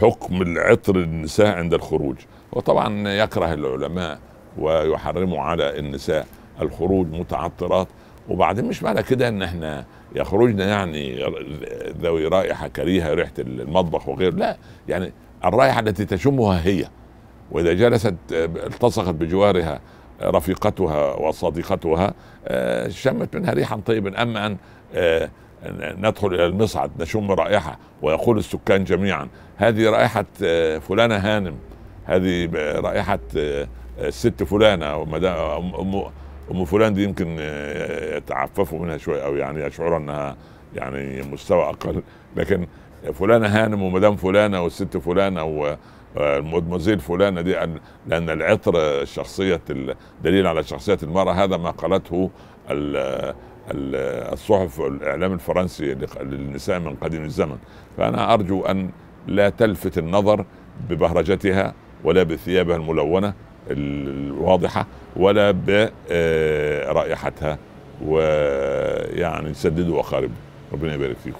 حكم العطر النساء عند الخروج وطبعا يكره العلماء ويحرموا على النساء الخروج متعطرات وبعدين مش معنى كده ان احنا يخرجنا يعني ذوي رائحه كريهه ريحه المطبخ وغيره لا يعني الرائحه التي تشمها هي واذا جلست التصقت بجوارها رفيقتها وصديقتها آه، شمت منها ريحا طيبا اما ان آه، ندخل الى المصعد نشم رائحه ويقول السكان جميعا هذه رائحه آه، فلانه هانم هذه رائحه الست آه، آه، فلانه ام ام فلان دي يمكن يتعففوا منها شويه او يعني يشعروا انها يعني مستوى اقل لكن فلانه هانم ومدام فلانه والست فلانه المدمزيل فلانه دي أن لان العطر شخصيه دليل على شخصيه المراه هذا ما قالته الصحف الاعلام الفرنسي للنساء من قديم الزمن فانا ارجو ان لا تلفت النظر ببهرجتها ولا بثيابها الملونه الواضحه ولا برائحتها ويعني سددوا وخاربوا ربنا يبارك فيكم